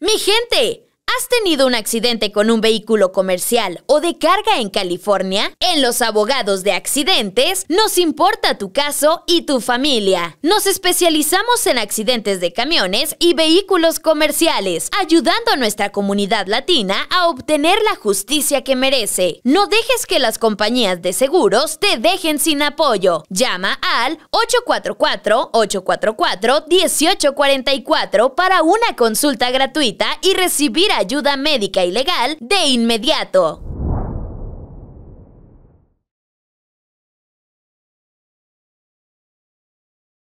Mi gente, ¿Has tenido un accidente con un vehículo comercial o de carga en California? En Los Abogados de Accidentes nos importa tu caso y tu familia. Nos especializamos en accidentes de camiones y vehículos comerciales, ayudando a nuestra comunidad latina a obtener la justicia que merece. No dejes que las compañías de seguros te dejen sin apoyo. Llama al 844-844-1844 para una consulta gratuita y recibir ayuda médica y legal de inmediato.